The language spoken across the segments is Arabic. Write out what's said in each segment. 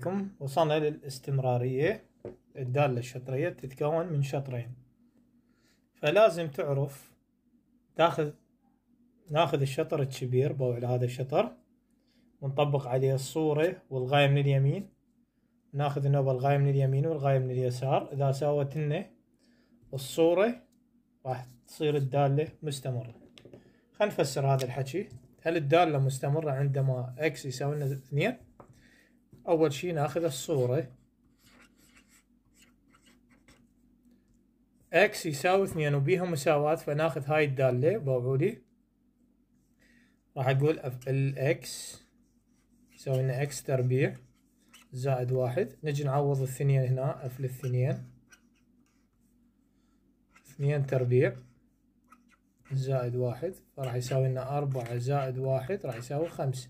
عليكم وصلنا للاستمرارية الدالة الشطرية تتكون من شطرين فلازم تعرف تاخذ ناخذ الشطر الكبير بو على هذا الشطر ونطبق عليه الصورة والغاية من اليمين ناخذ النوبة الغاية من اليمين والغاية من اليسار إذا لنا الصورة راح تصير الدالة مستمرة خلينا نفسر هذا الحكي هل الدالة مستمرة عندما اكس يساوي لنا اثنين أول شي ناخذ الصورة اكس يساوي اثنين وبيها مساواة فناخذ هاي الدالة بوعودي راح أقول الإكس يساوي لنا إكس تربيع زائد واحد نجي نعوض الثنين هنا افل الثنين اثنين تربيع زائد واحد فراح يساوي لنا أربعة زائد واحد راح يساوي خمسة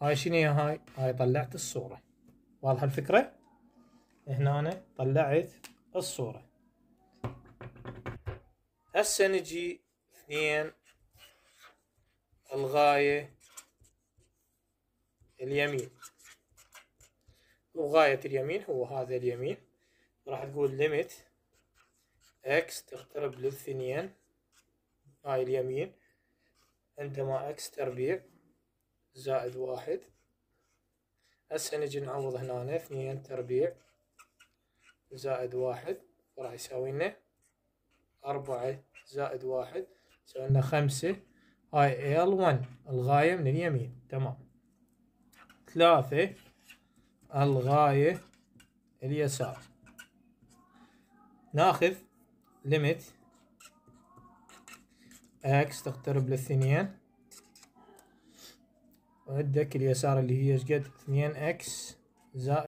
هاي شنو هاي؟ هاي طلعت الصورة واضحة الفكرة؟ هنا أنا طلعت الصورة هسه نجي اثنين الغاية اليمين وغاية اليمين هو هذا اليمين راح تقول ليميت اكس تقترب للثنين هاي اليمين عندما اكس تربيع زائد واحد هسه نجي نعوض هنا اثنين تربيع زائد واحد راح يساوي لنا أربعة زائد واحد يساوي لنا خمسة هاي ال 1 الغاية من اليمين تمام ثلاثة الغاية اليسار ناخذ ليميت اكس تقترب للثنين وعندك اليسار اللي هي ايش قد؟ 2x زائد